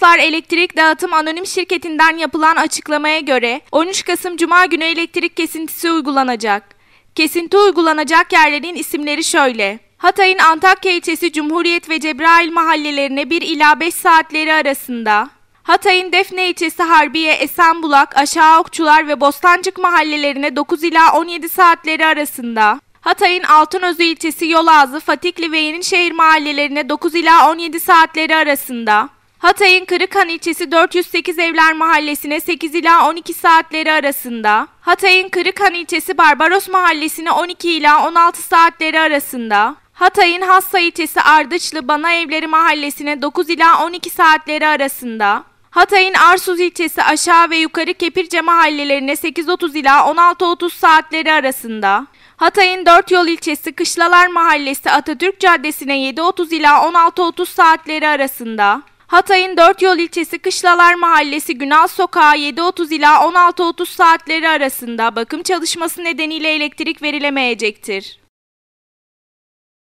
Toroslar Elektrik Dağıtım Anonim Şirketi'nden yapılan açıklamaya göre 13 Kasım Cuma günü elektrik kesintisi uygulanacak. Kesinti uygulanacak yerlerin isimleri şöyle. Hatay'ın Antakya ilçesi Cumhuriyet ve Cebrail mahallelerine 1 ila 5 saatleri arasında, Hatay'ın Defne ilçesi Harbiye, Esenbulak, Aşağı Okçular ve Bostancık mahallelerine 9 ila 17 saatleri arasında, Hatay'ın Altınözü ilçesi Yolazı, Fatikli ve Yenişehir mahallelerine 9 ila 17 saatleri arasında, Hatay'ın Kırıkan ilçesi 408 Evler Mahallesi'ne 8 ila 12 saatleri arasında, Hatay'ın Kırıkan ilçesi Barbaros Mahallesi'ne 12 ila 16 saatleri arasında, Hatay'ın Hassa ilçesi Ardıçlı Bana Evleri Mahallesi'ne 9 ila 12 saatleri arasında, Hatay'ın Arsuz ilçesi aşağı ve yukarı Kepirce mahallelerine 8.30 ila 16.30 saatleri arasında, Hatay'ın Dört Yol ilçesi Kışlalar Mahallesi Atatürk Caddesi'ne 7.30 ila 16.30 saatleri arasında, Hatay'ın Dört Yol ilçesi Kışlalar Mahallesi Günal Sokağı 7.30 ila 16.30 saatleri arasında bakım çalışması nedeniyle elektrik verilemeyecektir.